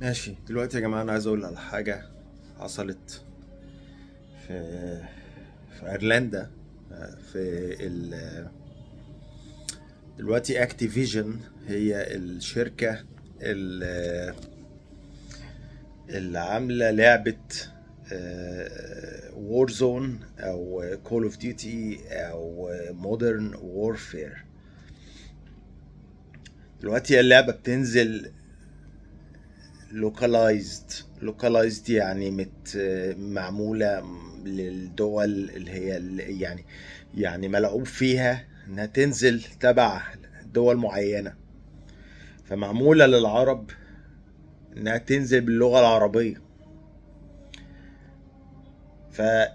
ماشي دلوقتي يا جماعه انا عايز اقول على حاجه حصلت في في ايرلندا في ال دلوقتي اكتيفيجن هي الشركه اللي, عامله لعبه وور آه، زون او كول اوف ديوتي او مودرن وورفير دلوقتي اللعبه بتنزل لوكالايزد لوكالايزد يعني مت معموله للدول اللي هي اللي يعني يعني ملعوب فيها انها تنزل تبع دول معينه فمعموله للعرب انها تنزل باللغه العربيه فهي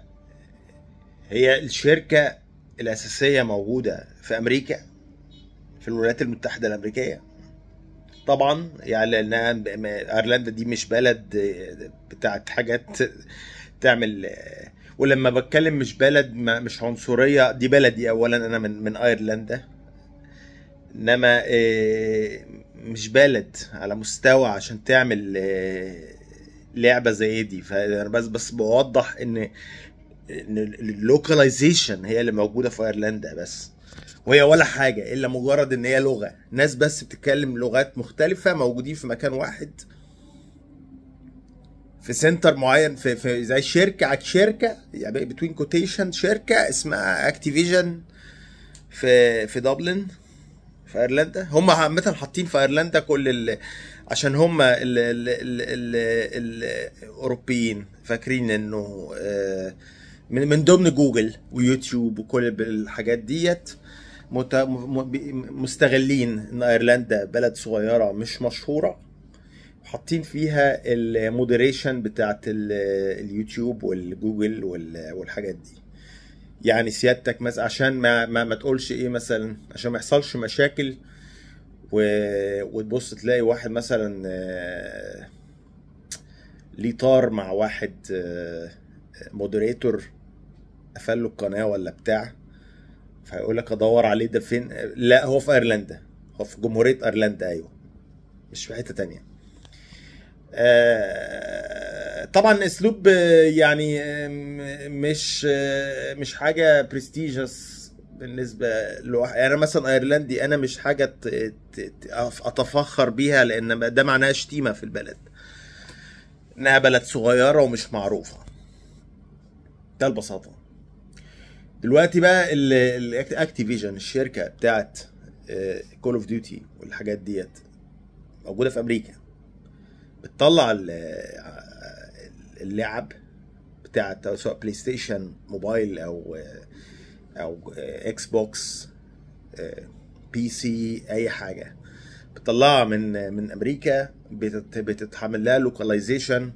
الشركه الاساسيه موجوده في امريكا في الولايات المتحده الامريكيه طبعا يعني لان ايرلندا دي مش بلد بتاعت حاجات تعمل ولما بتكلم مش بلد مش عنصريه دي بلدي اولا انا من من ايرلندا انما آه، مش بلد على مستوى عشان تعمل آه، لعبه زي دي فانا بس بس بوضح ان ان اللوكاليزيشن هي اللي موجوده في ايرلندا بس وهي ولا حاجه الا مجرد ان هي لغه ناس بس بتتكلم لغات مختلفه موجودين في مكان واحد في سنتر معين في, في زي شركه على شركه يعني بتوين كوتيشن شركه اسمها اكتيفيجن في في دبلن في ايرلندا هم عامه حاطين في ايرلندا كل ال... عشان هم ال... ال... ال... ال... الاوروبيين فاكرين انه آه، من من ضمن جوجل ويوتيوب وكل الحاجات ديت مت... مستغلين ان ايرلندا بلد صغيره مش مشهوره حاطين فيها المودريشن بتاعت اليوتيوب والجوجل والحاجات دي يعني سيادتك مثلا عشان ما, ما ما تقولش ايه مثلا عشان ما يحصلش مشاكل و... وتبص تلاقي واحد مثلا آه، ليه طار مع واحد مودريتور آه، قفل له القناه ولا بتاع فيقول لك ادور عليه ده فين لا هو في ايرلندا هو في جمهوريه ايرلندا ايوه مش في حته تانية آه، طبعا اسلوب يعني مش مش حاجه برستيجس بالنسبه لواحد يعني مثلا ايرلندي انا مش حاجه اتفخر بيها لان ده معناها شتيمه في البلد انها بلد صغيره ومش معروفه ده البساطه دلوقتي بقى الاكتيفيجن الشركه بتاعت كول اوف ديوتي والحاجات ديت موجوده في امريكا بتطلع آه، اللعب بتاعت سواء بلاي ستيشن موبايل او آه، او اكس بوكس بي سي اي حاجه بتطلعها من من امريكا بتتحمل لها لوكاليزيشن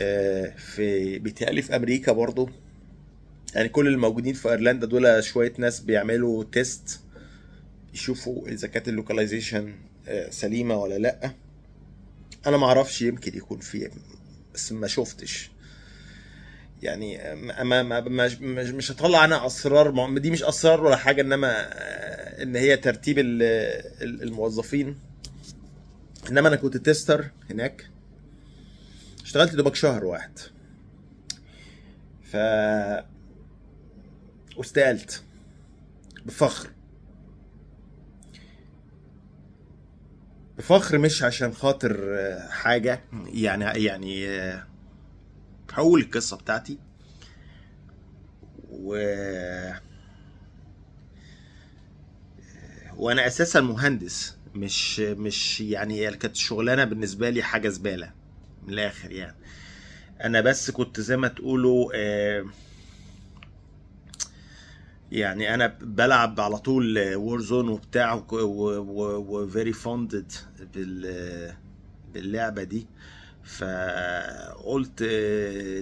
آه، في بيتهيألي في امريكا برضه يعني كل الموجودين في ايرلندا دول شويه ناس بيعملوا تيست يشوفوا اذا كانت اللوكاليزيشن آه، سليمه ولا لا انا ما اعرفش يمكن يكون في بس ما شفتش يعني آه، ما ما مش, مش هطلع انا اسرار دي مش اسرار ولا حاجه انما آه، ان هي ترتيب الموظفين انما انا كنت تيستر هناك اشتغلت دوبك شهر واحد ف واستقلت بفخر بفخر مش عشان خاطر آه، حاجة يعني يعني آه، هقول القصة بتاعتي و آه، وانا اساسا مهندس مش مش يعني كانت الشغلانه بالنسبه لي حاجه زباله من الاخر يعني انا بس كنت زي ما تقولوا آه يعني انا بلعب على طول وورزون وبتاع وفيري فوندد بال باللعبه دي فقلت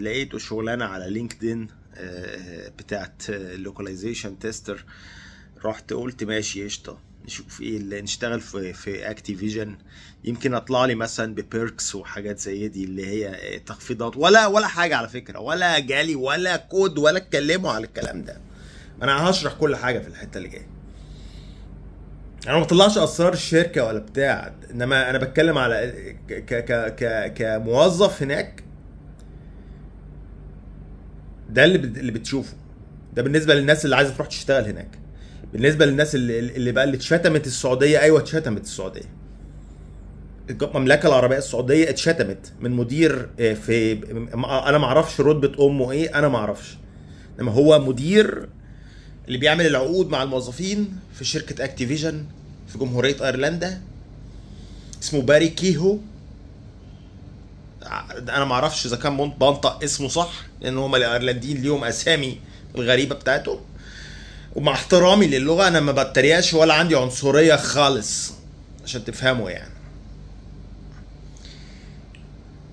لقيت شغلانه على لينكدين آه، بتاعت لوكاليزيشن تيستر رحت قلت ماشي قشطه نشوف ايه اللي نشتغل في في اكتيفيجن يمكن اطلع لي مثلا ببيركس وحاجات زي دي اللي هي آه، تخفيضات ولا ولا حاجه على فكره ولا جالي ولا كود ولا اتكلموا على الكلام ده انا هشرح كل حاجه في الحته اللي جايه انا ما بطلعش اسرار الشركه ولا بتاع انما انا بتكلم على ك ك ك كموظف هناك ده اللي اللي بتشوفه ده بالنسبه للناس اللي عايزه تروح تشتغل هناك بالنسبه للناس اللي, اللي بقى اللي اتشتمت السعوديه ايوه اتشتمت السعوديه المملكه العربيه السعوديه اتشتمت من مدير آه، في انا ما اعرفش رتبه امه ايه انا ما اعرفش انما هو مدير اللي بيعمل العقود مع الموظفين في شركة اكتيفيجن في جمهورية ايرلندا اسمه باري كيهو انا ما اعرفش اذا كان بنطق اسمه صح لان هم الايرلنديين ليهم اسامي الغريبه بتاعتهم ومع احترامي للغه انا ما بتريقش ولا عندي عنصريه خالص عشان تفهموا يعني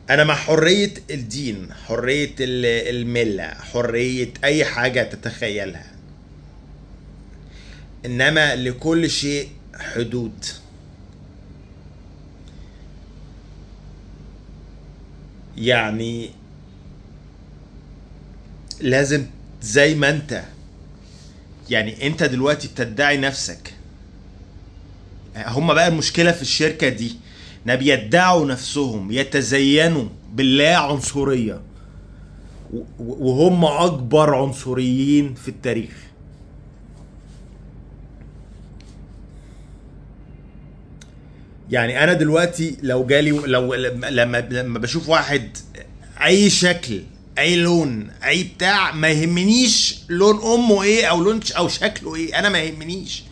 انا مع حريه الدين حريه المله حريه اي حاجه تتخيلها انما لكل شيء حدود يعني لازم زي ما انت يعني انت دلوقتي بتدعي نفسك هما بقى المشكله في الشركه دي ان بيدعوا نفسهم يتزينوا باللا عنصريه وهم اكبر عنصريين في التاريخ يعني انا دلوقتي لو جالي لو لما لما بشوف واحد اي شكل اي لون اي بتاع ما يهمنيش لون امه ايه او لون او شكله ايه انا ما يهمنيش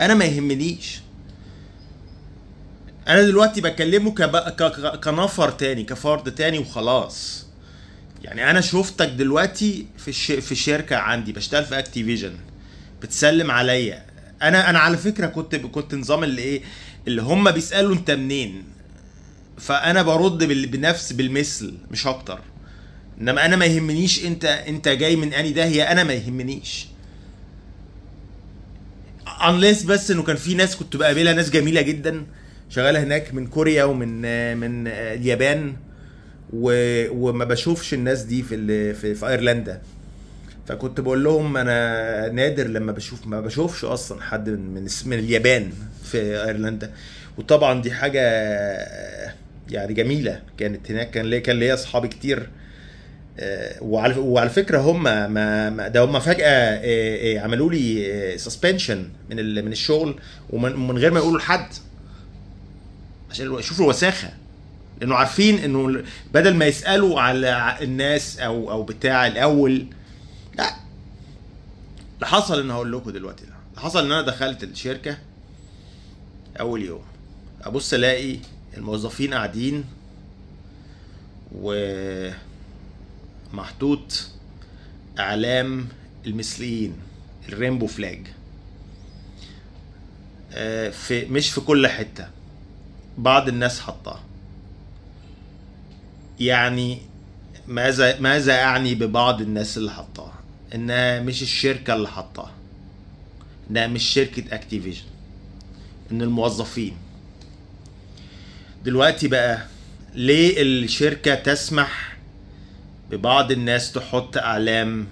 انا ما يهمنيش انا دلوقتي بكلمه كنفر تاني كفرد تاني وخلاص يعني انا شفتك دلوقتي في الش... في شركه عندي بشتغل في اكتيفيجن بتسلم عليا انا انا على فكره كنت كنت نظام اللي ايه اللي هم بيسالوا انت منين فانا برد بنفس بالمثل مش اكتر انما انا ما يهمنيش انت انت جاي من اني داهيه انا ما يهمنيش unless بس انه كان في ناس كنت بقابلها ناس جميله جدا شغاله هناك من كوريا ومن من اليابان و... وما بشوفش الناس دي في ال... في, في ايرلندا فكنت بقول لهم انا نادر لما بشوف ما بشوفش اصلا حد من من اليابان في ايرلندا وطبعا دي حاجه يعني جميله كانت هناك كان ليا كان ليا اصحابي كتير آه، وعلى وعلى فكره هم ما ده هم فجاه آه، آه، عملوا لي سسبنشن من من الشغل ومن غير ما يقولوا لحد عشان يشوفوا الوساخه لانه عارفين انه بدل ما يسالوا على الناس او او بتاع الاول اللي حصل انا هقول لكم دلوقتي ده اللي حصل ان انا دخلت الشركه اول يوم ابص الاقي الموظفين قاعدين و محطوط اعلام المثليين الرينبو فلاج آه، في مش في كل حته بعض الناس حطاه يعني ماذا ماذا اعني ببعض الناس اللي حطاها انها مش الشركه اللي حطاها انها مش شركه اكتيفيجن ان الموظفين دلوقتي بقى ليه الشركه تسمح ببعض الناس تحط اعلام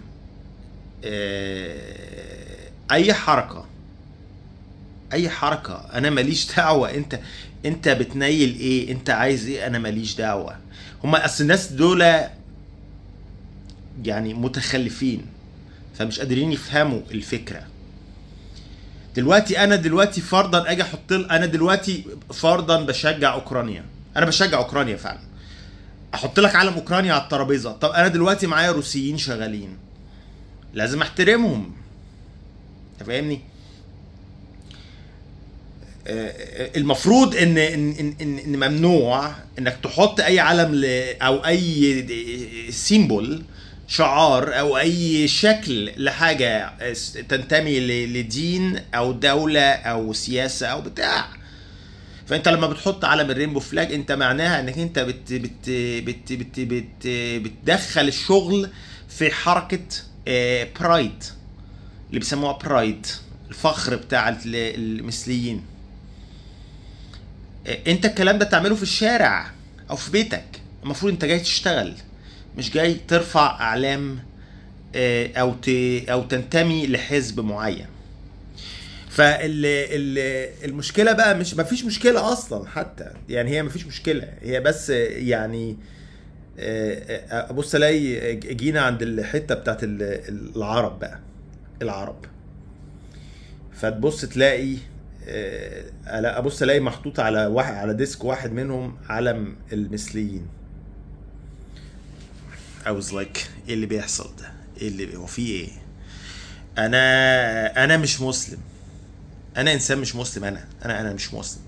آه، اي حركه اي حركه انا ماليش دعوه انت انت بتنيل ايه انت عايز ايه انا ماليش دعوه هما اصل الناس دول يعني متخلفين فمش قادرين يفهموا الفكره دلوقتي انا دلوقتي فرضا اجي احط انا دلوقتي فرضا بشجع اوكرانيا انا بشجع اوكرانيا فعلا احط لك علم اوكرانيا على الترابيزه طب انا دلوقتي معايا روسيين شغالين لازم احترمهم انت فاهمني آه، المفروض ان ان ان, ممنوع انك تحط اي علم ل او اي سيمبل شعار او اي شكل لحاجه تنتمي لدين او دوله او سياسه او بتاع فانت لما بتحط علم الرينبو فلاج انت معناها انك انت بت بت بت بت بت بتدخل الشغل في حركه برايد آه، اللي بيسموها برايد الفخر بتاع المثليين آه، انت الكلام ده تعمله في الشارع او في بيتك المفروض انت جاي تشتغل مش جاي ترفع اعلام آه، او او تنتمي لحزب معين فالمشكله بقى مش مفيش مشكله اصلا حتى يعني هي مفيش مشكله هي بس يعني ابص آه، آه، الاقي جينا عند الحته بتاعت العرب بقى العرب فتبص تلاقي ابص الاقي محطوط على واحد على ديسك واحد منهم علم المثليين I was like ايه اللي بيحصل ده ايه اللي هو في ايه انا انا مش مسلم انا انسان مش مسلم انا انا انا مش مسلم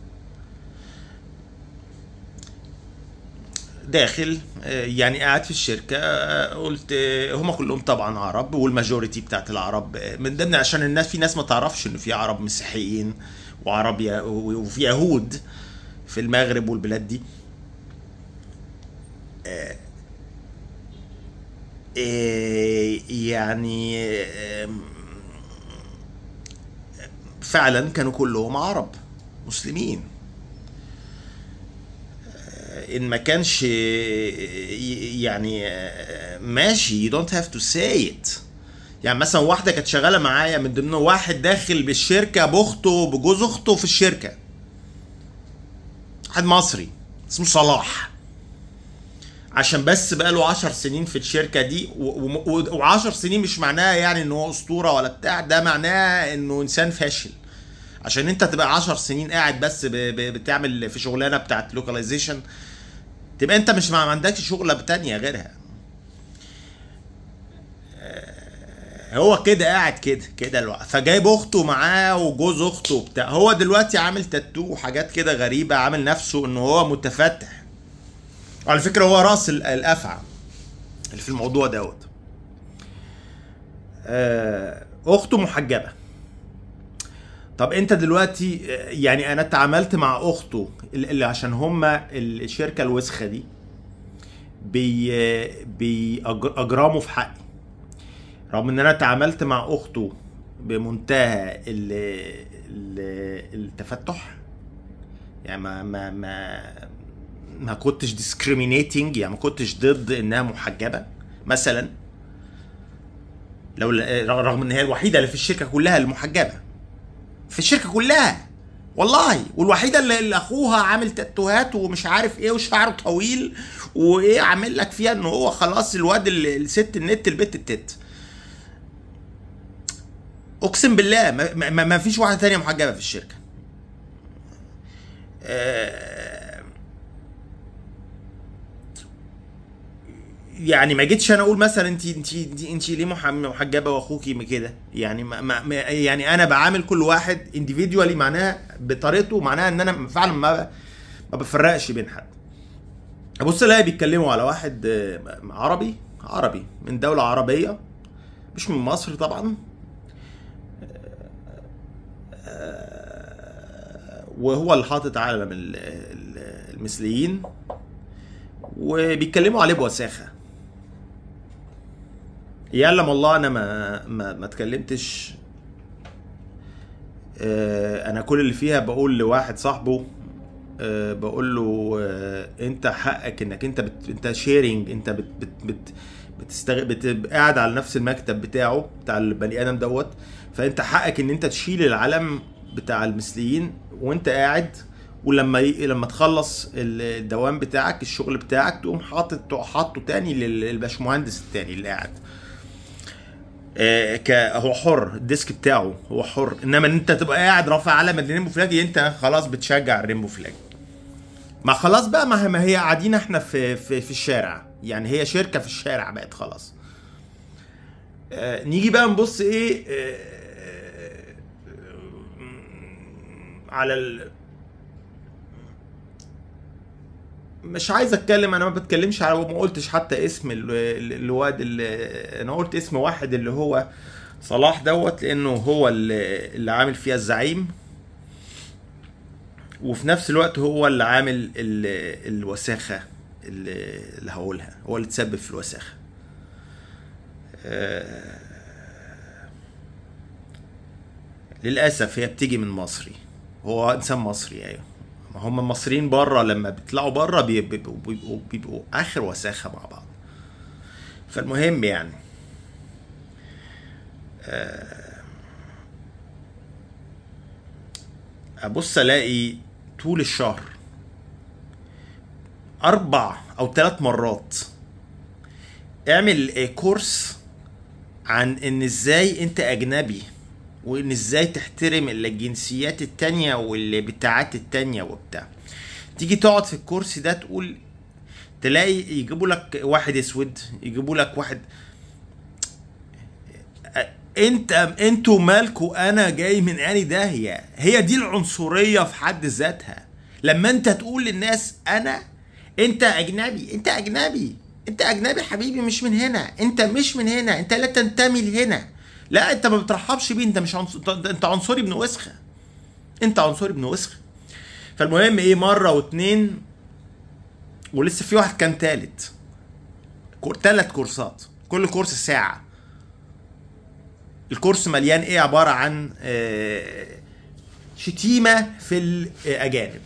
داخل يعني قاعد في الشركه قلت هما كلهم طبعا عرب والماجوريتي بتاعت العرب من ضمن عشان الناس في ناس ما تعرفش ان في عرب مسيحيين وعرب وفي يهود في المغرب والبلاد دي آه، إيه، يعني فعلا كانوا كلهم عرب مسلمين ان ما كانش يعني ماشي يو دونت هاف تو ساي ات يعني مثلا واحده كانت شغاله معايا من ضمن واحد داخل بالشركه باخته بجوز اخته في الشركه واحد مصري اسمه صلاح عشان بس بقى له 10 سنين في الشركه دي و10 سنين مش معناها يعني ان هو اسطوره ولا بتاع ده معناها انه انسان فاشل عشان انت تبقى 10 سنين قاعد بس بتعمل في شغلانه بتاعت لوكاليزيشن تبقى انت مش ما عندكش شغله تانية غيرها آه، هو كده قاعد كده كده الوقت فجايب اخته معاه وجوز اخته وبتاع هو دلوقتي عامل تاتو وحاجات كده غريبه عامل نفسه ان هو متفتح على فكره هو راس الافعى اللي في الموضوع دوت آه، اخته محجبه طب انت دلوقتي آه، يعني انا اتعاملت مع اخته اللي عشان هما الشركه الوسخه دي بي بيأجرموا في حقي رغم ان انا اتعاملت مع اخته بمنتهى ال ال التفتح يعني ما ما ما ما كنتش ديسكريمينيتنج يعني ما كنتش ضد انها محجبه مثلا لو رغم ان هي الوحيده اللي في الشركه كلها المحجبه في الشركه كلها والله والوحيده اللي اخوها عامل تاتوهات ومش عارف ايه وشعره طويل وايه عامل لك فيها ان هو خلاص الواد الست النت البت التت اقسم بالله ما, ما, ما فيش واحده تانية محجبه في الشركه أه يعني ما جيتش انا اقول مثلا انت انت انت ليه محجبه واخوكي كده يعني ما ما يعني انا بعامل كل واحد انديفيديوالي معناها بطريقته معناها ان انا فعلا ما ما بفرقش بين حد ابص الاقي بيتكلموا على واحد آه، عربي عربي من دوله عربيه مش من مصر طبعا آه، آه، وهو اللي حاطط علم المثليين وبيتكلموا عليه بوساخه لما الله انا ما ما, ما اتكلمتش آه، انا كل اللي فيها بقول لواحد صاحبه آه، بقول له آه، انت حقك انك انت بت انت شيرنج انت بت بت بت بتستغ... بت قاعد على نفس المكتب بتاعه بتاع البني ادم دوت فانت حقك ان انت تشيل العلم بتاع المثليين وانت قاعد ولما ي... لما تخلص الدوام بتاعك الشغل بتاعك تقوم حاطط حاطه تاني للباشمهندس التاني اللي قاعد آه، هو حر الديسك بتاعه هو حر انما ان انت تبقى قاعد رافع علم الرينبو فلاج إيه، انت خلاص بتشجع الرينبو فلاج ما خلاص بقى ما هي قاعدين احنا في, في في الشارع يعني هي شركه في الشارع بقت خلاص آه، نيجي بقى نبص ايه آه، على ال مش عايز اتكلم انا ما بتكلمش على وما قلتش حتى اسم الواد انا قلت اسم واحد اللي هو صلاح دوت لانه هو اللي عامل فيها الزعيم وفي نفس الوقت هو اللي عامل الوساخه اللي هقولها هو اللي تسبب في الوساخه آه، للاسف هي بتيجي من مصري هو انسان مصري ايوه هم المصريين بره لما بيطلعوا بره بيبقوا, بيبقوا, بيبقوا اخر وساخه مع بعض فالمهم يعني آه، ابص الاقي طول الشهر اربع او ثلاث مرات اعمل كورس عن ان ازاي انت اجنبي وان ازاي تحترم الجنسيات التانية والبتاعات التانية وبتاع تيجي تقعد في الكرسي ده تقول تلاقي يجيبوا لك واحد اسود يجيبوا لك واحد انت انتوا مالكوا انا جاي من اني داهيه هي دي العنصريه في حد ذاتها لما انت تقول للناس انا انت اجنبي انت اجنبي انت اجنبي حبيبي مش من هنا انت مش من هنا انت لا تنتمي لهنا لا انت ما بترحبش بيه انت مش عنصر انت عنصري ابن وسخه انت عنصري ابن وسخه فالمهم ايه مره واتنين ولسه في واحد كان تالت تلات كورسات كل كورس ساعه الكورس مليان ايه عباره عن آه، شتيمه في الاجانب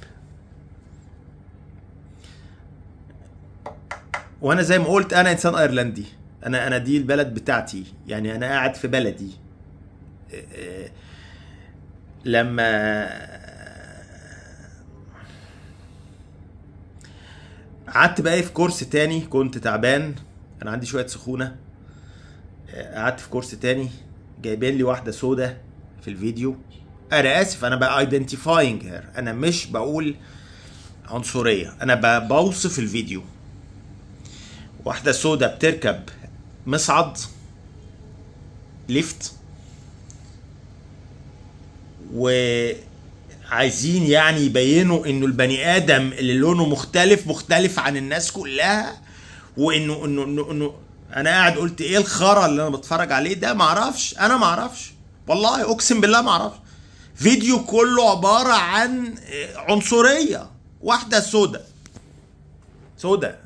وانا زي ما قلت انا انسان ايرلندي انا انا دي البلد بتاعتي يعني انا قاعد في بلدي لما قعدت بقى في كورس تاني كنت تعبان انا عندي شويه سخونه قعدت في كورس تاني جايبين لي واحده سودة في الفيديو انا اسف انا بقى ايدنتيفاينج هير انا مش بقول عنصريه انا بوصف الفيديو واحده سودة بتركب مصعد ليفت وعايزين يعني يبينوا انه البني ادم اللي لونه مختلف مختلف عن الناس كلها وانه انه انه, إنه انا قاعد قلت ايه الخرا اللي انا بتفرج عليه ده معرفش انا معرفش والله اقسم بالله معرفش فيديو كله عباره عن آه، عنصريه واحده سوداء سوداء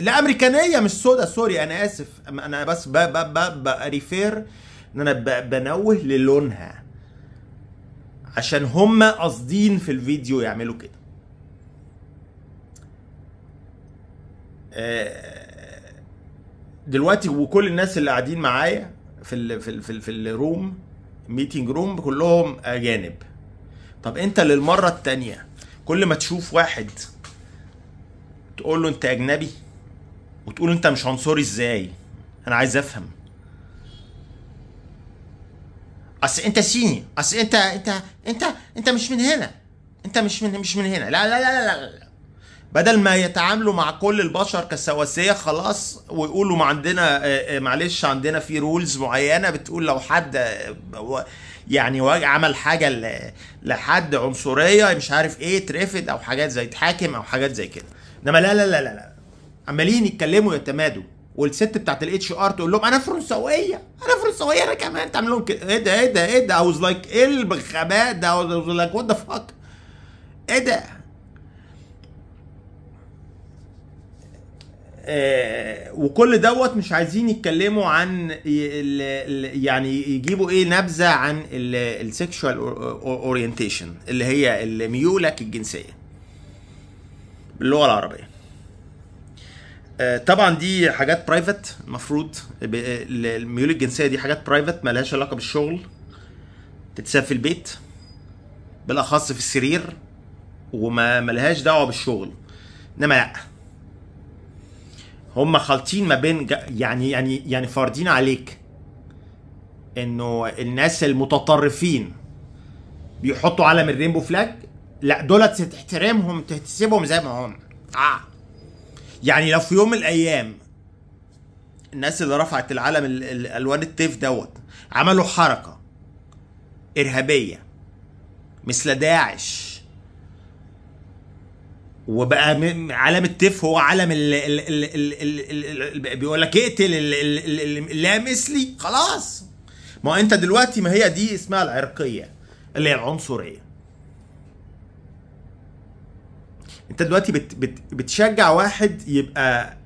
لا امريكانيه مش سودا سوري انا اسف انا بس بريفير ان انا بنوه للونها عشان هم قاصدين في الفيديو يعملوا كده آه، دلوقتي وكل الناس اللي قاعدين معايا في ال في ال في, الـ في الروم ميتنج روم كلهم اجانب طب انت للمره الثانيه كل ما تشوف واحد تقول له انت اجنبي وتقول انت مش عنصري ازاي انا عايز افهم اصل انت صيني اصل انت انت انت انت مش من هنا انت مش من مش من هنا لا لا لا لا, لا. بدل ما يتعاملوا مع كل البشر كسواسيه خلاص ويقولوا ما عندنا آه، آه، معلش عندنا في رولز معينه بتقول لو حد آه، يعني عمل حاجه لحد عنصريه مش عارف ايه ترفض او حاجات زي تحاكم او حاجات زي كده انما لا لا لا لا, لا. عمالين يتكلموا يتمادوا والست بتاعت الاتش ار تقول لهم انا فرنسويه انا فرنسويه انا كمان تعمل لهم كده ايه ده ايه ده ايه ده اوز لايك ايه البخباء ده اوز لايك وات ذا فاك ايه ده آه، وكل دوت مش عايزين يتكلموا عن ال ال يعني يجيبوا ايه نبذه عن السكشوال اورينتيشن اللي هي ميولك الجنسيه باللغه العربيه آه، طبعا دي حاجات برايفت المفروض الميول الجنسيه دي حاجات برايفت مالهاش علاقه بالشغل تتساب في البيت بالاخص في السرير وما ملهاش دعوه بالشغل انما لا هم خالطين ما بين يعني يعني يعني فارضين عليك انه الناس المتطرفين بيحطوا علم الرينبو فلاج لا دولت تحترمهم تحتسبهم زي ما هم اه يعني لو في يوم من الايام الناس اللي رفعت العلم الالوان التيف دوت عملوا حركه ارهابيه مثل داعش وبقى علم التيف هو علم بيقول لك اقتل اللي مثلي خلاص ما انت دلوقتي ما هي دي اسمها العرقيه اللي هي العنصريه انت دلوقتي بت بت بتشجع واحد يبقى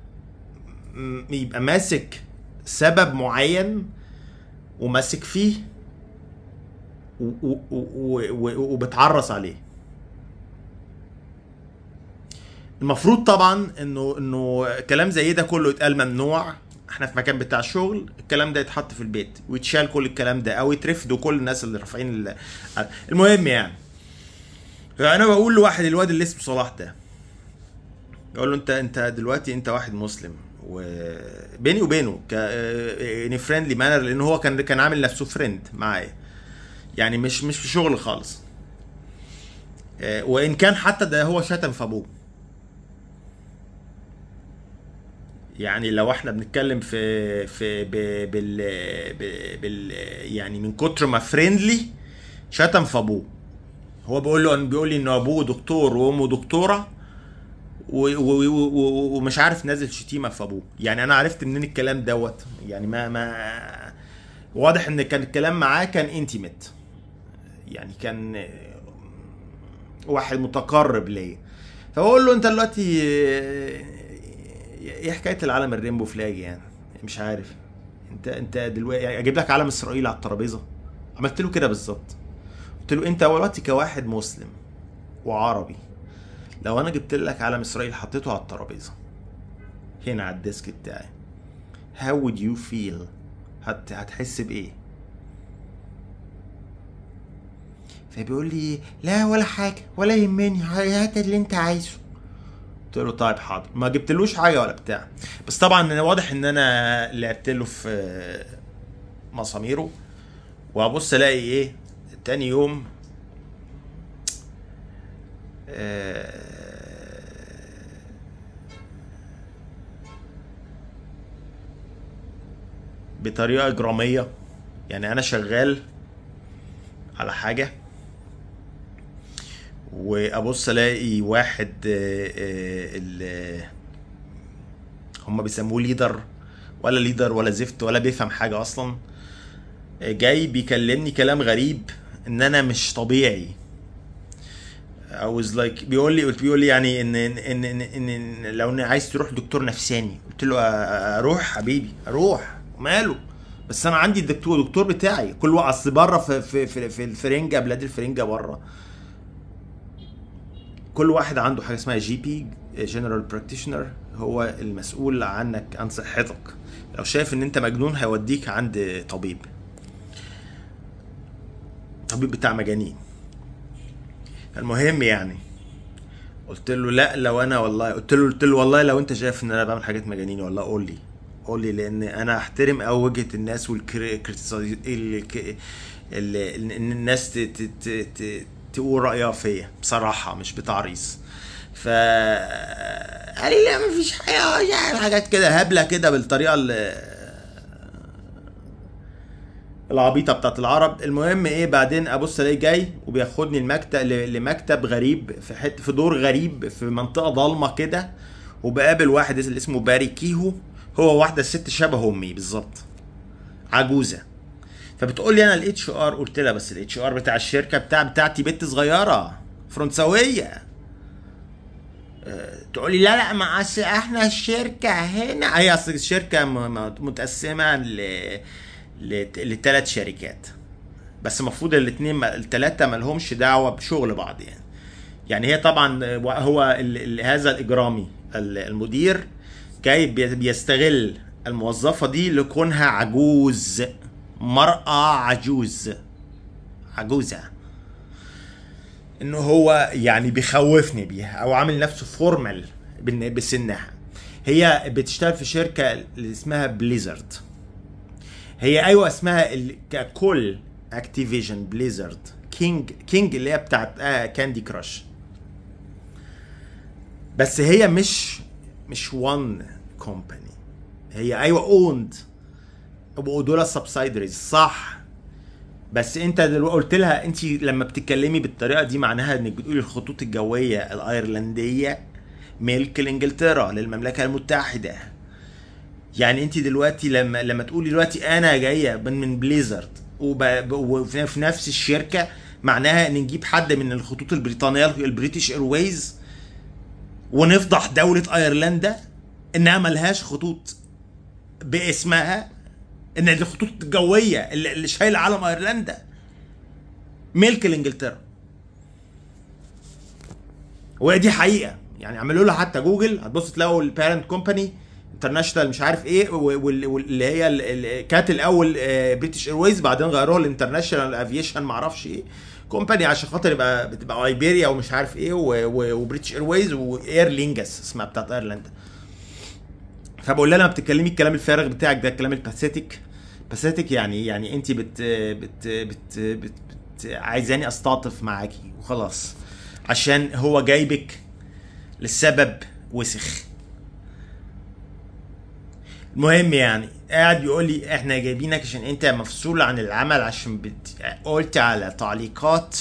يبقى ماسك سبب معين وماسك فيه وبتعرس عليه المفروض طبعا انه انه كلام زي ده كله يتقال ممنوع احنا في مكان بتاع الشغل الكلام ده يتحط في البيت ويتشال كل الكلام ده او يترفدوا كل الناس اللي رافعين المهم يعني فانا يعني بقول لواحد الواد اللي اسمه صلاح ده بقول له انت انت دلوقتي انت واحد مسلم وبيني وبينه ك ان فريندلي مانر لان هو كان كان عامل نفسه فريند معايا يعني مش مش في شغل خالص آه، وان كان حتى ده هو شتم في ابوه يعني لو احنا بنتكلم في في بال, بال يعني من كتر ما فريندلي شتم في ابوه هو بيقول له بيقول لي ان ابوه دكتور وامه دكتوره ومش عارف نازل شتيمه في ابوه يعني انا عرفت منين الكلام دوت يعني ما ما واضح ان كان الكلام معاه كان انتيميت يعني كان واحد متقرب ليا فبقول له انت دلوقتي ايه حكايه العالم الرينبو فلاج يعني مش عارف انت انت دلوقتي يعني اجيب لك علم اسرائيل على الترابيزه عملت له كده بالظبط قلت له انت دلوقتي كواحد مسلم وعربي لو انا جبت لك علم اسرائيل حطيته على الترابيزه هنا على الديسك بتاعي how would you feel هت... هتحس بايه فبيقول لي لا ولا حاجه ولا يهمني هات اللي انت عايزه قلت له طيب حاضر ما جبتلوش حاجه ولا بتاع بس طبعا واضح ان انا لعبت له في مساميره وابص الاقي ايه تاني يوم آه، بطريقه اجراميه يعني انا شغال على حاجه وابص الاقي واحد آه، آه، هما بيسموه ليدر ولا ليدر ولا زفت ولا بيفهم حاجه اصلا جاي بيكلمني كلام غريب ان انا مش طبيعي I was like بيقول لي قلت بيقول لي يعني ان ان ان, إن, إن, إن لو عايز تروح دكتور نفساني قلت له اروح حبيبي اروح ماله بس انا عندي الدكتور دكتور بتاعي كل اصل بره في في في, في الفرنجه بلاد الفرنجه بره كل واحد عنده حاجه اسمها جي بي جنرال براكتيشنر هو المسؤول عنك عن صحتك لو شايف ان انت مجنون هيوديك عند طبيب طبيب بتاع مجانين المهم يعني قلت له لا لو انا والله قلت له قلت له والله لو انت شايف ان انا بعمل حاجات مجانين والله قول لي قول لي لان انا احترم قوي وجهه الناس ان الناس تقول رايها فيا بصراحه مش بتعريس ف قال لي لا مفيش حاجه حاجات كده هبله كده بالطريقه اللي العبيطه بتاعت العرب المهم ايه بعدين ابص الاقيه جاي وبياخدني المكتب لمكتب غريب في حته في دور غريب في منطقه ضلمه كده وبقابل واحد اللي اسمه باري كيهو هو واحده الست شبه امي بالظبط عجوزه فبتقول لي انا الاتش ار قلت لها بس الاتش ار بتاع الشركه بتاع بتاعتي بنت صغيره فرنسويه آه، تقولي لا لا ما احنا الشركه هنا هي اصل الشركه متقسمه ل لثلاث شركات بس المفروض الاثنين الثلاثه ما لهمش دعوه بشغل بعض يعني يعني هي طبعا هو هذا الاجرامي المدير جاي بيستغل الموظفه دي لكونها عجوز مرأة عجوز عجوزة ان هو يعني بيخوفني بيها او عامل نفسه فورمال بسنها هي بتشتغل في شركة اللي اسمها بليزرد هي ايوه اسمها ككل اكتيفيجن بليزرد كينج كينج اللي هي بتاعت آه كاندي كراش بس هي مش مش وان كومباني هي ايوه اوند ودول سبسايدريز صح بس انت دلوقتي قلت لها انت لما بتتكلمي بالطريقه دي معناها انك بتقولي الخطوط الجويه الايرلنديه ملك لانجلترا للمملكه المتحده يعني انت دلوقتي لما لما تقولي دلوقتي انا جايه من بليزرد وفي نفس الشركه معناها ان نجيب حد من الخطوط البريطانيه البريتش ايرويز ونفضح دوله ايرلندا انها ملهاش خطوط باسمها ان دي الخطوط الجويه اللي شايله علم ايرلندا ملك لانجلترا ودي حقيقه يعني اعملوا لها حتى جوجل هتبص تلاقوا البارنت كومباني انترناشونال مش عارف ايه واللي هي كانت الاول بريتش آه، ايرويز بعدين غيروها لانترناشونال افيشن معرفش ايه كومباني عشان خاطر يبقى بتبقى ايبيريا ومش عارف ايه وبريتش ايرويز واير لينجس اسمها بتاعت ايرلندا فبقول لها لما بتتكلمي الكلام الفارغ بتاعك ده الكلام الباثيتك باثيتك يعني يعني انت بت بت بت, بت, بت عايزاني استعطف معاكي وخلاص عشان هو جايبك لسبب وسخ المهم يعني قاعد يقول لي احنا جايبينك عشان انت مفصول عن العمل عشان بت... قلت على تعليقات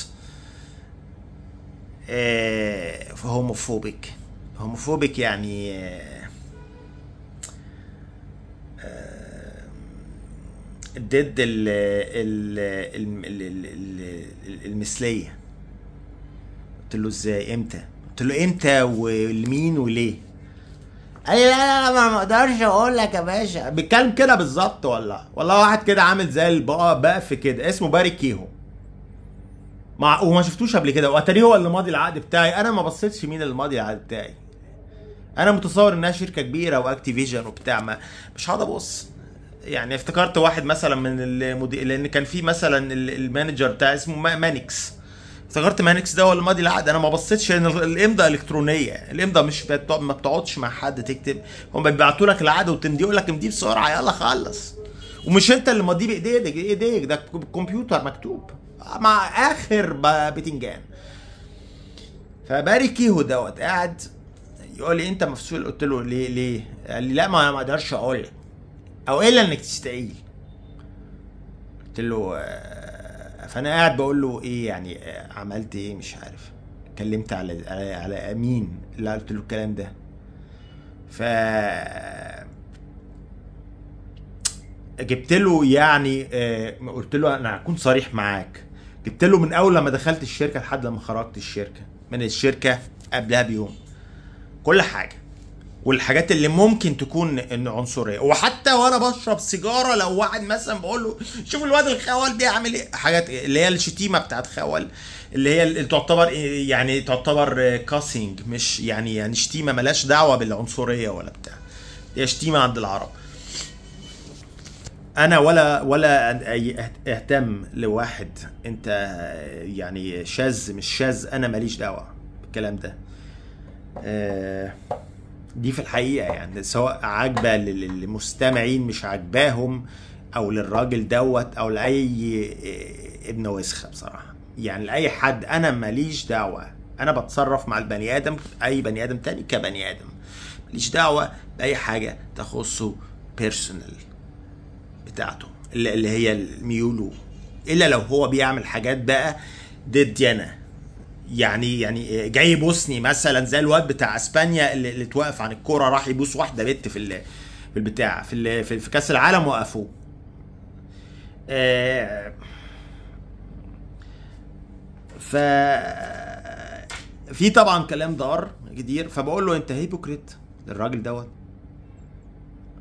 آه هوموفوبيك هوموفوبيك يعني آه آه ضد ال ال المثليه قلت له ازاي امتى قلت له امتى ولمين وليه قال ايوه، لي لا لا لا ما اقدرش اقول لك يا باشا بيتكلم كده بالظبط ولا والله واحد كده عامل زي البقى آه، بقف كده اسمه باري كيهو مع وما شفتوش قبل كده واتاري هو اللي ماضي العقد بتاعي انا ما بصيتش مين اللي ماضي العقد بتاعي انا متصور انها شركه كبيره واكتيفيجن وبتاع ما مش هقعد ابص يعني افتكرت واحد مثلا من المدير لان كان في مثلا المانجر بتاع اسمه مانكس افتكرت مانكس ده هو اللي ماضي العقد انا ما بصيتش لان الامضاء الكترونيه الامضاء مش بتوع... ما بتقعدش مع حد تكتب هم بيبعتوا لك العقد وتمضيه يقول لك امضيه بسرعه يلا خلص ومش انت اللي مضيه بايديك ايديك ده كمبيوتر مكتوب مع اخر بتنجان فباري كيهو دوت قاعد يقول لي انت مفصول قلت له ليه ليه قال لي لا ما ما اقدرش اقول لك او الا انك تستقيل قلت له فانا قاعد بقول له ايه يعني آه، عملت ايه مش عارف كلمت على على, على مين اللي قلت له الكلام ده ف جبت له يعني آه، قلت له انا هكون صريح معاك جبت له من اول لما دخلت الشركه لحد لما خرجت الشركه من الشركه قبلها بيوم كل حاجه والحاجات اللي ممكن تكون ان عنصريه وحتى وانا بشرب سيجاره لو واحد مثلا بقول له شوف الواد الخوال بيعمل ايه حاجات اللي هي الشتيمه بتاعت خوال اللي هي اللي تعتبر إيه، يعني تعتبر كاسينج مش يعني يعني شتيمه ملاش دعوه بالعنصريه ولا بتاع هي شتيمه عند العرب انا ولا ولا اهتم لواحد انت يعني شاذ مش شاذ انا ماليش دعوه بالكلام ده أه دي في الحقيقه يعني سواء عاجبه للمستمعين مش عاجباهم او للراجل دوت او لاي آه، ابن وسخه بصراحه يعني لاي حد انا ماليش دعوه انا بتصرف مع البني ادم اي بني ادم تاني كبني ادم ماليش دعوه باي حاجه تخصه بيرسونال بتاعته اللي هي ميوله الا لو هو بيعمل حاجات بقى ضدي انا يعني يعني جاي يبوسني مثلا زي الواد بتاع اسبانيا اللي اتوقف عن الكوره راح يبوس واحده بت في في البتاع في في كاس العالم وقفوه آه، ف في طبعا كلام ضار كتير فبقول له انت هيبوكريت للراجل دوت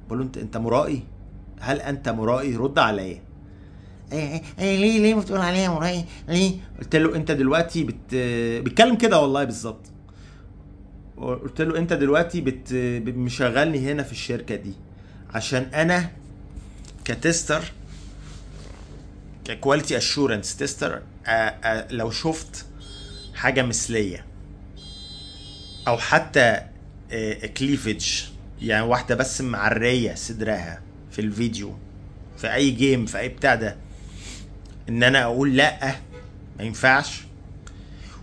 بقول له انت انت مرائي هل انت مرائي رد عليا إيه،, إيه،, إيه ليه ليه بتقول عليها مراي ليه قلت له انت دلوقتي بت بيتكلم كده والله بالظبط قلت له انت دلوقتي بت مشغلني هنا في الشركه دي عشان انا كتستر ككواليتي اشورنس تستر لو شفت حاجه مثليه او حتى كليفج آه، يعني واحده بس معريه صدرها في الفيديو في اي جيم في اي بتاع ده ان انا اقول لا ما ينفعش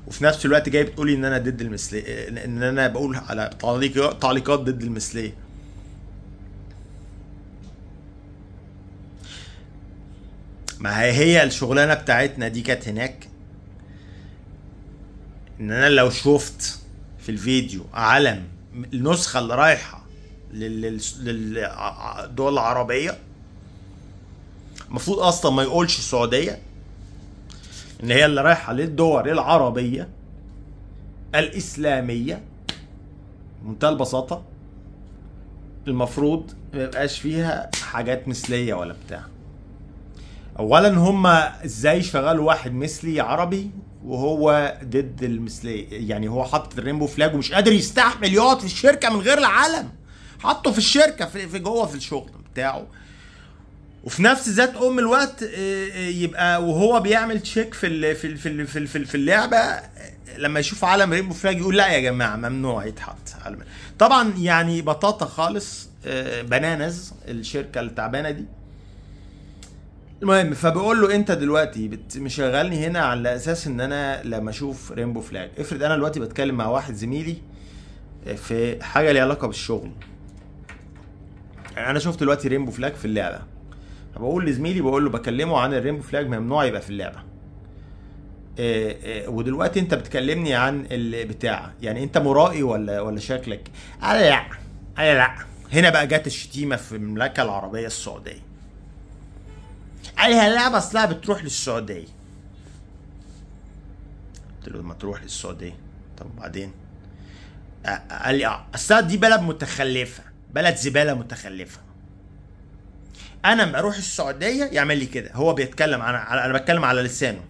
وفي نفس الوقت جاي بتقولي ان انا ضد المثليه ان انا بقول على تعليقات ضد المثليه ما هي هي الشغلانه بتاعتنا دي كانت هناك ان انا لو شفت في الفيديو علم النسخه اللي رايحه للدول العربيه المفروض اصلا ما يقولش السعوديه ان هي اللي رايحه للدول العربيه الاسلاميه بمنتهى البساطه المفروض ما يبقاش فيها حاجات مثليه ولا بتاع اولا هما ازاي شغالوا واحد مثلي عربي وهو ضد المثليه يعني هو حاطط الرينبو فلاج ومش قادر يستحمل يقعد في الشركه من غير العلم حطه في الشركه في جوه في الشغل بتاعه وفي نفس ذات ام الوقت آه، آه، يبقى وهو بيعمل تشيك في في في في, في اللعبه آه، لما يشوف عالم رينبو فلاج يقول لا يا جماعه ممنوع يتحط طبعا يعني بطاطا خالص بنانز الشركه التعبانه دي المهم فبقول له انت دلوقتي مشغلني هنا على اساس ان انا لما اشوف رينبو فلاج افرض انا دلوقتي بتكلم مع واحد زميلي في حاجه ليها علاقه بالشغل يعني انا شفت دلوقتي رينبو فلاج في اللعبه بقول لزميلي بقول له بكلمه عن الرينبو فلاج ممنوع يبقى في اللعبه آه، آه، ودلوقتي انت بتكلمني عن البتاع يعني انت مرائي ولا ولا شكلك قال لا قال لا هنا بقى جت الشتيمه في المملكه العربيه السعوديه قالها لا اصلها بتروح للسعوديه قلت له ما تروح للسعوديه طب وبعدين آه، قال لي اه دي بلد متخلفه بلد زباله متخلفه انا بروح السعوديه يعمل لي كده هو بيتكلم انا انا بتكلم على لسانه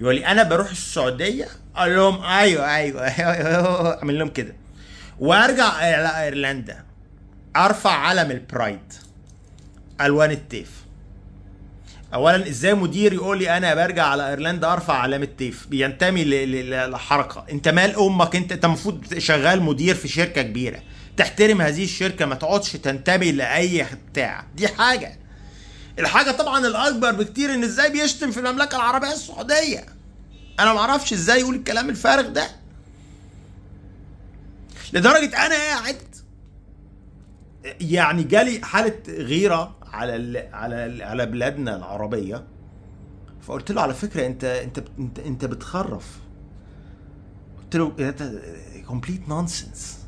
يقول لي انا بروح السعوديه اقول لهم ايوه ايوه, أيوة، اعمل لهم كده وارجع الى ايرلندا ارفع علم البرايد الوان التيف اولا ازاي مدير يقول لي انا برجع على ايرلندا ارفع علامه التيف بينتمي لحركه انت مال امك انت انت المفروض شغال مدير في شركه كبيره تحترم هذه الشركه ما تقعدش تنتمي لاي بتاع دي حاجه الحاجه طبعا الاكبر بكتير ان ازاي بيشتم في المملكه العربيه السعوديه انا ما اعرفش ازاي يقول الكلام الفارغ ده لدرجه انا قاعد يعني جالي حاله غيره على على على بلادنا العربيه فقلت له على فكره انت انت انت, انت بتخرف قلت له كومبليت إيه نونسنس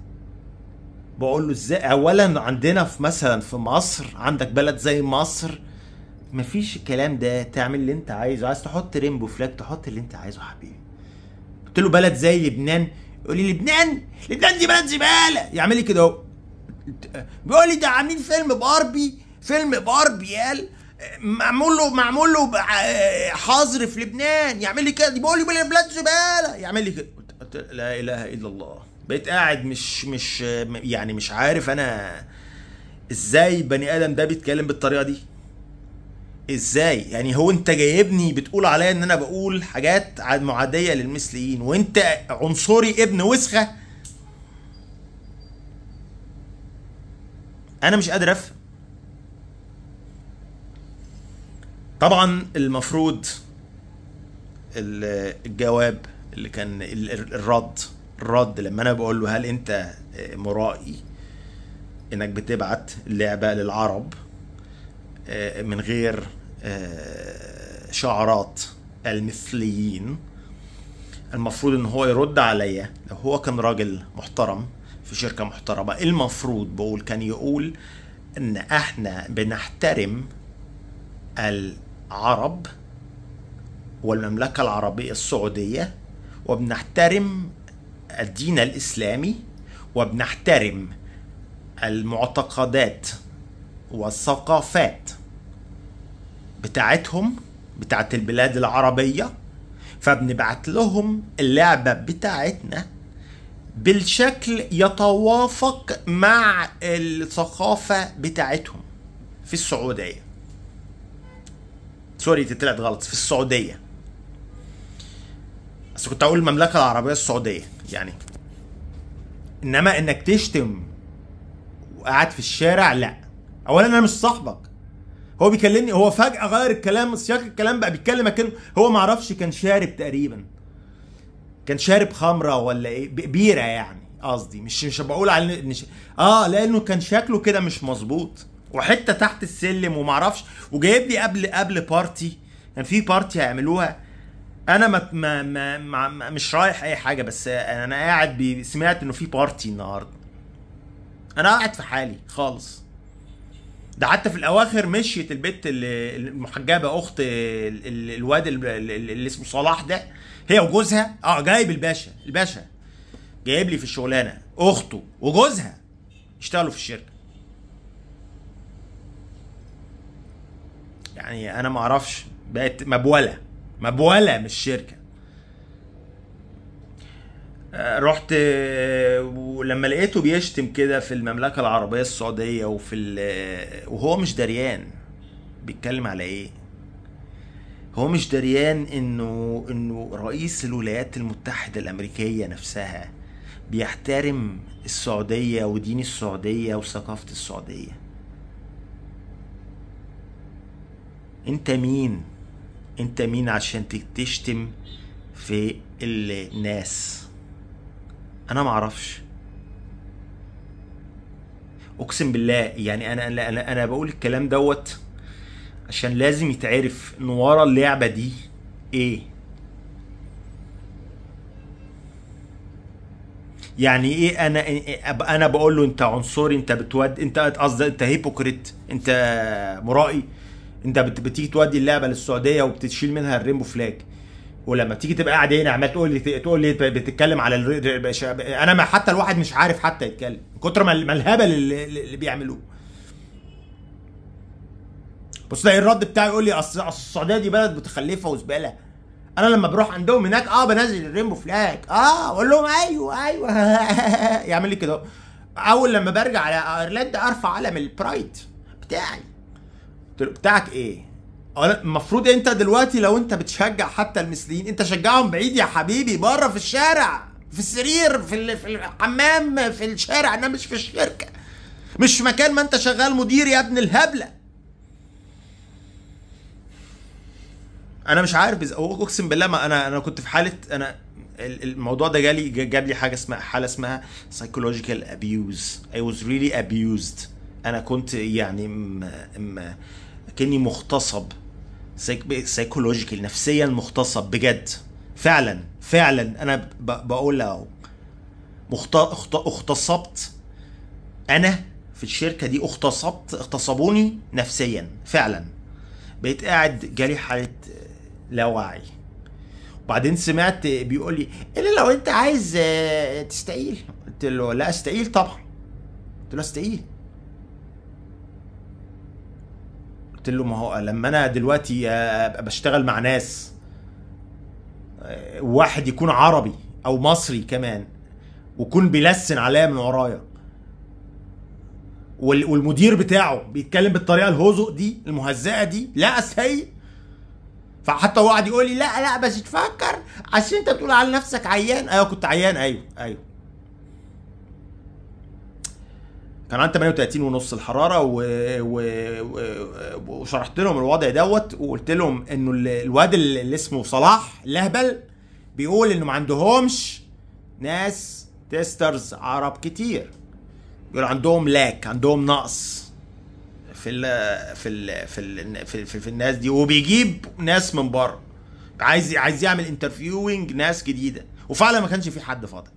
بقول له ازاي اولا عندنا في مثلا في مصر عندك بلد زي مصر مفيش الكلام ده تعمل اللي انت عايزه عايز تحط ريمبو فلاج تحط اللي انت عايزه حبيبي قلت له بلد زي لبنان يقول لي لبنان لبنان دي بلد زباله يعمل لي كده اهو بيقول لي ده عاملين فيلم باربي فيلم باربي قال معمول له معمول له حظر في لبنان يعمل لي كده بيقول لي بلاد زباله يعمل لي كده لا اله الا الله بقيت قاعد مش مش يعني مش عارف انا ازاي بني ادم ده بيتكلم بالطريقه دي ازاي يعني هو انت جايبني بتقول عليا ان انا بقول حاجات معاديه للمثليين وانت عنصري ابن وسخه انا مش قادر افهم طبعا المفروض الجواب اللي كان الرد الرد لما انا بقول له هل انت آه، مرائي انك بتبعت اللعبه للعرب آه، من غير آه، شعارات المثليين المفروض ان هو يرد عليا لو هو كان راجل محترم في شركه محترمه المفروض بقول كان يقول ان احنا بنحترم العرب والمملكه العربيه السعوديه وبنحترم الدين الاسلامي وبنحترم المعتقدات والثقافات بتاعتهم بتاعت البلاد العربية فبنبعت لهم اللعبة بتاعتنا بالشكل يتوافق مع الثقافة بتاعتهم في السعودية سوري طلعت غلط في السعودية بس كنت هقول المملكه العربيه السعوديه يعني انما انك تشتم وقاعد في الشارع لا اولا انا مش صاحبك هو بيكلمني هو فجاه غير الكلام سياق الكلام بقى بيتكلم اكنه هو ما اعرفش كان شارب تقريبا كان شارب خمره ولا ايه بيره يعني قصدي مش مش بقول على اه لانه كان شكله كده مش مظبوط وحته تحت السلم وما اعرفش وجايب لي قبل قبل بارتي كان يعني في بارتي هيعملوها انا ما, ما, ما, ما مش رايح اي حاجه بس انا قاعد سمعت انه في بارتي النهارده انا قاعد في حالي خالص ده حتى في الاواخر مشيت البت المحجبه اخت الواد اللي اسمه صلاح ده هي وجوزها اه جايب الباشا الباشا جايب لي في الشغلانه اخته وجوزها اشتغلوا في الشركه يعني انا ما اعرفش بقت مبوله مبوله مش شركه آه، رحت ولما آه، لقيته بيشتم كده في المملكه العربيه السعوديه وفي آه، وهو مش دريان بيتكلم على ايه هو مش دريان انه انه رئيس الولايات المتحده الامريكيه نفسها بيحترم السعوديه ودين السعوديه وثقافه السعوديه انت مين انت مين عشان تشتم في الناس انا معرفش اقسم بالله يعني انا انا انا بقول الكلام دوت عشان لازم يتعرف ان ورا اللعبه دي ايه يعني ايه انا انا بقول له انت عنصري انت بتود انت قصدي انت هيبوكريت انت مرائي انت بتيجي تودي اللعبه للسعوديه وبتشيل منها الريمبو فلاج ولما تيجي تبقى قاعد هنا عمال تقول لي تقول لي بتتكلم على الري... انا ما حتى الواحد مش عارف حتى يتكلم من كتر ما الهبل اللي, اللي بيعملوه بص ده الرد بتاعي يقول لي اصل السعوديه دي بلد متخلفه وزباله انا لما بروح عندهم هناك اه بنزل الريمبو فلاج اه اقول لهم ايوه ايوه يعمل لي كده اول لما برجع على ايرلندا ارفع علم البرايد بتاعي له بتاعك ايه؟ المفروض انت دلوقتي لو انت بتشجع حتى المثليين انت شجعهم بعيد يا حبيبي بره في الشارع في السرير في في الحمام في الشارع انا مش في الشركه مش في مكان ما انت شغال مدير يا ابن الهبله انا مش عارف بز... اقسم بالله ما انا انا كنت في حاله انا الموضوع ده جالي جاب لي حاجه اسمها حاله اسمها psychological abuse I was really abused انا كنت يعني م... م... كاني مغتصب سايكولوجيكال نفسيا مغتصب بجد فعلا فعلا انا بقول اهو مخت... اغتصبت انا في الشركه دي اغتصبت اغتصبوني نفسيا فعلا بقيت قاعد جالي حاله آه، لا وعي وبعدين سمعت بيقول لي الا لو انت عايز آه، تستقيل قلت له لا استقيل طبعا قلت له استقيل قلت له ما هو لما انا دلوقتي آه، بشتغل مع ناس آه، واحد يكون عربي او مصري كمان ويكون بيلسن عليا من ورايا والمدير بتاعه بيتكلم بالطريقه الهزق دي المهزئه دي لا استهي فحتى هو قعد يقول لي لا لا بس تفكر عشان انت بتقول على نفسك عيان ايوه كنت عيان ايوه ايوه كان عندي 38 ونص الحراره و... و... وشرحت لهم الوضع دوت وقلت لهم انه الواد اللي اسمه صلاح الاهبل بيقول انه ما عندهمش ناس تيسترز عرب كتير بيقول عندهم لاك عندهم نقص في ال في ال في ال في, الـ في, في الناس دي وبيجيب ناس من بره عايز عايز يعمل انترفيوينج ناس جديده وفعلا ما كانش في حد فاضي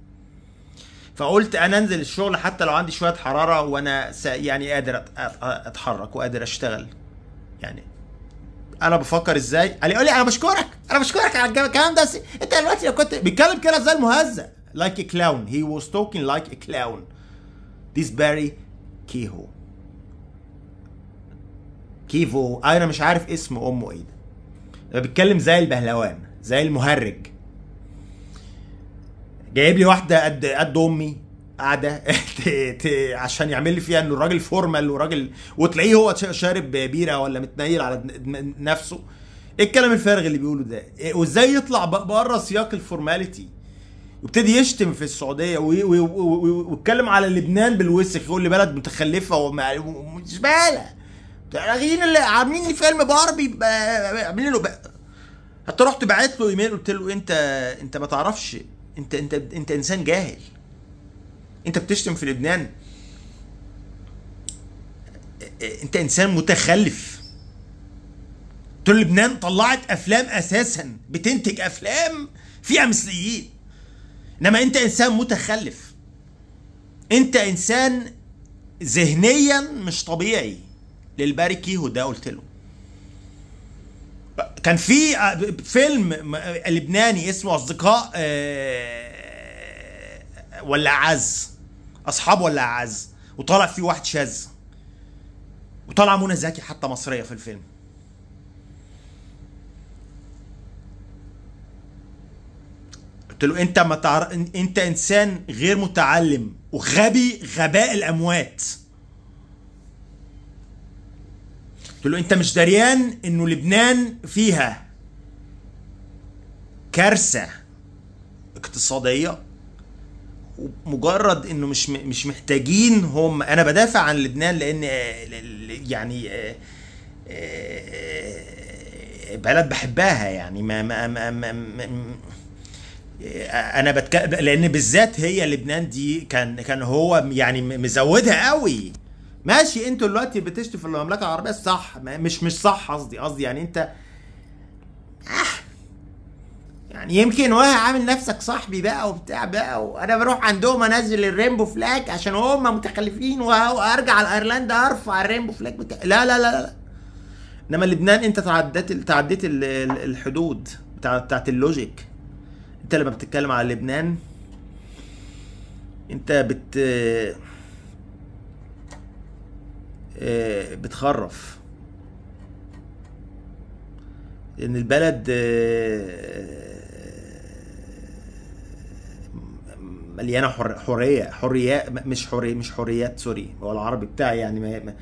فقلت انا انزل الشغل حتى لو عندي شويه حراره وانا يعني قادر اتحرك وقادر اشتغل يعني انا بفكر ازاي قال لي انا بشكرك انا بشكرك على الكلام ده انت دلوقتي لو كنت بيتكلم كده زي المهزه like a clown he was talking like a clown this Barry كيهو كيفو انا مش عارف اسم امه ايه ده بيتكلم زي البهلوان زي المهرج جايب لي واحده قد قد امي قاعده عشان يعمل لي فيها انه الراجل فورمال وراجل وتلاقيه هو شارب بيره ولا متنيل على نفسه ايه الكلام الفارغ اللي بيقوله ده إيه، وازاي يطلع بره سياق الفورماليتي وابتدي يشتم في السعوديه ويتكلم على لبنان بالوسخ يقول لي بلد متخلفه ومش بالها راغين اللي عاملين لي فيلم باربي عاملين له حتى رحت بعت له ايميل قلت له انت انت ما تعرفش انت انت انت انسان جاهل انت بتشتم في لبنان انت انسان متخلف تقول لبنان طلعت افلام اساسا بتنتج افلام فيها مثليين انما انت انسان متخلف انت انسان ذهنيا مش طبيعي للباركي وده قلت له كان في آه، فيلم لبناني اسمه اصدقاء آه، ولا عز اصحاب ولا عز وطالع فيه واحد شاذ وطالعه منى زكي حتى مصريه في الفيلم قلت له انت ما تعر... انت انسان غير متعلم وغبي غباء الاموات قلت له انت مش دريان انه لبنان فيها كارثه اقتصاديه مجرد انه مش مش محتاجين هم انا بدافع عن لبنان لان يعني آه، آه، بلد بحبها يعني ما ما ما, ما, ما آه، انا بتك... لان بالذات هي لبنان دي كان كان هو يعني مزودها قوي ماشي انتوا دلوقتي في المملكه العربيه صح مش مش صح قصدي قصدي يعني انت آه يعني يمكن واه عامل نفسك صاحبي بقى وبتاع بقى وانا بروح عندهم انزل الرينبو فلاج عشان هم متخلفين وارجع لايرلندا ارفع الرينبو فلاج بتاع لا لا لا لا انما لبنان انت تعديت تعديت الحدود بتاع بتاعت اللوجيك انت لما بتتكلم على لبنان انت بت آه، بتخرف لان البلد آه، مليانه حريه حريات مش حريه مش حريات سوري هو العربي بتاعي يعني ما,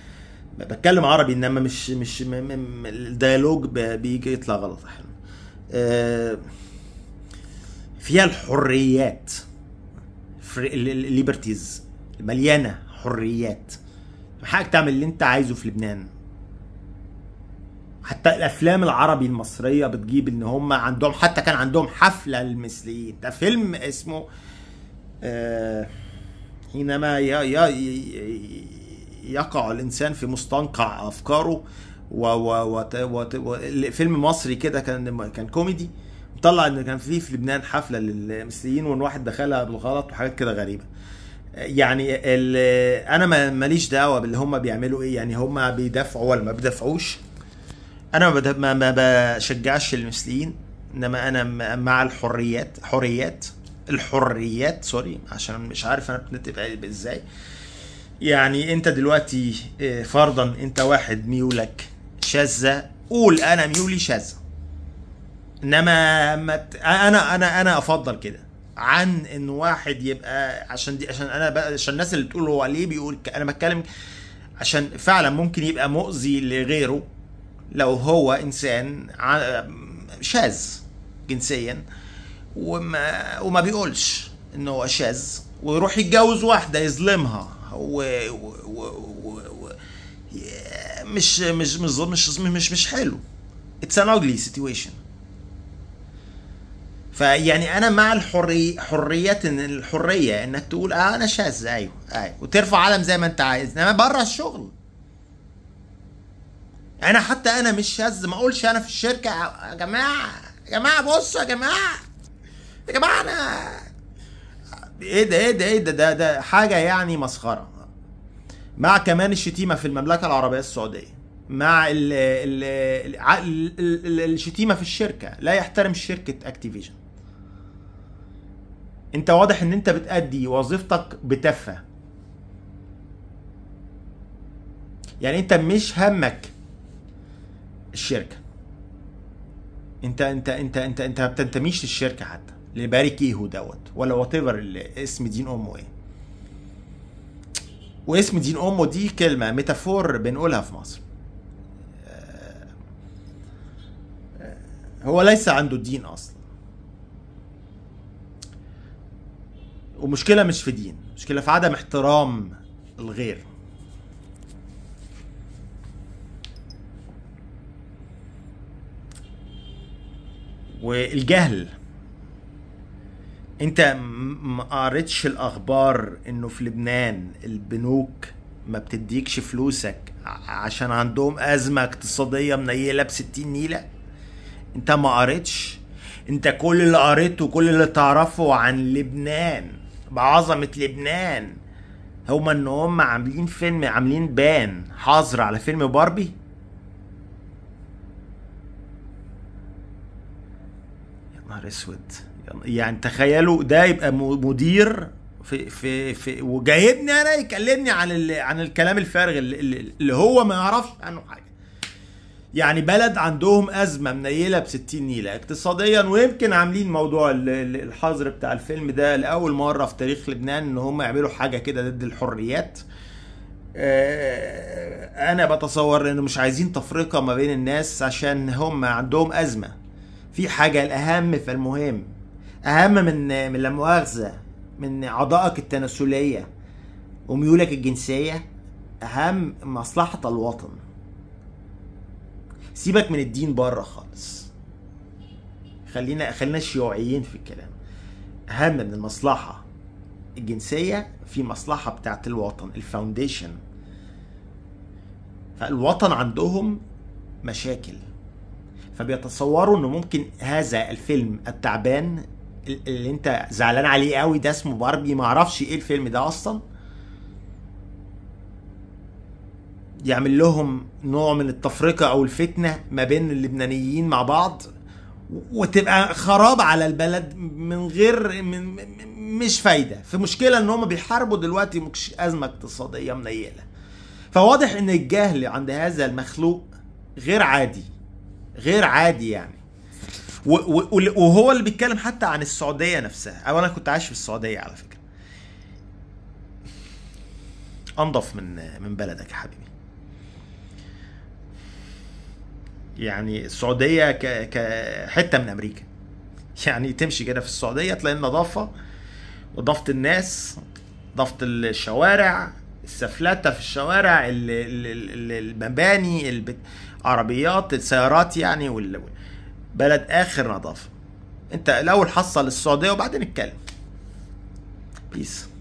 بتكلم عربي انما مش مش الديالوج بيجي يطلع غلط احنا آه، فيها الحريات الليبرتيز مليانه حريات حقك تعمل اللي انت عايزه في لبنان حتى الافلام العربي المصريه بتجيب ان هم عندهم حتى كان عندهم حفله للمثليين ده فيلم اسمه آه، حينما يقع الانسان في مستنقع افكاره و و و, و, و فيلم مصري كده كان كان كوميدي طلع ان كان في في لبنان حفله للمثليين وان واحد دخلها بالغلط وحاجات كده غريبه يعني انا ماليش دعوه باللي هم بيعملوا ايه يعني هم بيدافعوا ولا ما بيدافعوش انا ما ما بشجعش المثليين انما انا مع الحريات حريات الحريات سوري عشان مش عارف انا بنتبع إيه ازاي يعني انت دلوقتي آه، فرضا انت واحد ميولك شاذه قول انا ميولي شاذه انما انا انا انا افضل كده عن ان واحد يبقى عشان دي عشان انا بقى عشان الناس اللي بتقول هو ليه بيقول انا بتكلم عشان فعلا ممكن يبقى مؤذي لغيره لو هو انسان شاذ جنسيا وما وما بيقولش ان هو شاذ ويروح يتجوز واحده يظلمها و, و, و, و, و مش مش مش مش مش, مش حلو اتس ان اوجلي سيتويشن فيعني انا مع الحريه حريه الحريه انك تقول اه انا شاذ ايوه ايوه وترفع علم زي ما انت عايز انما بره الشغل انا حتى انا مش شاذ ما اقولش انا في الشركه يا جماعه يا جماعه بصوا يا جماعه يا جماعه انا ايه ده ايه ده ايه ده ده, ده حاجه يعني مسخره مع كمان الشتيمه في المملكه العربيه السعوديه مع ال ال ال الشتيمه في الشركه لا يحترم شركه اكتيفيجن انت واضح ان انت بتأدي وظيفتك بتفة يعني انت مش همك الشركه انت انت انت انت انت ما بتنتميش للشركه حتى هو دوت ولا وات ايفر اسم دين امه ايه واسم دين امه دي كلمه ميتافور بنقولها في مصر آه، هو ليس عنده دين اصلا المشكله مش في دين المشكله في عدم احترام الغير والجهل انت ما قريتش الاخبار انه في لبنان البنوك ما بتديكش فلوسك عشان عندهم ازمه اقتصاديه منيله ب 60 نيله انت ما قريتش انت كل اللي قريته وكل اللي تعرفه عن لبنان بعظمه لبنان هما ان هما عاملين فيلم عاملين بان حظر على فيلم باربي يا نهار اسود يعني تخيلوا ده يبقى مدير في في في وجايبني انا يكلمني عن عن الكلام الفارغ اللي, اللي هو ما يعرفش عنه حاجه يعني بلد عندهم ازمه منيله ب 60 نيله اقتصاديا ويمكن عاملين موضوع الحظر بتاع الفيلم ده لاول مره في تاريخ لبنان ان هم يعملوا حاجه كده ضد الحريات آه، انا بتصور انه مش عايزين تفرقه ما بين الناس عشان هم عندهم ازمه في حاجه الاهم فالمهم اهم من من لا مؤاخذه من عضائك التناسليه وميولك الجنسيه اهم مصلحه الوطن سيبك من الدين بره خالص خلينا خلينا شيوعيين في الكلام اهم من المصلحه الجنسيه في مصلحه بتاعه الوطن الفاونديشن فالوطن عندهم مشاكل فبيتصوروا انه ممكن هذا الفيلم التعبان اللي انت زعلان عليه قوي ده اسمه باربي معرفش ايه الفيلم ده اصلا يعمل لهم نوع من التفرقة أو الفتنة ما بين اللبنانيين مع بعض وتبقى خراب على البلد من غير من مش فايدة في مشكلة ان هم بيحاربوا دلوقتي مش أزمة اقتصادية منيلة فواضح ان الجهل عند هذا المخلوق غير عادي غير عادي يعني وهو اللي بيتكلم حتى عن السعودية نفسها أو أنا كنت عايش في السعودية على فكرة انضف من من بلدك يا حبيبي يعني السعوديه كحته من امريكا يعني تمشي كده في السعوديه تلاقي النظافه نظافه الناس نظافه الشوارع السفلته في الشوارع المباني العربيات السيارات يعني بلد اخر نظافه انت الاول حصل السعوديه وبعدين اتكلم بيس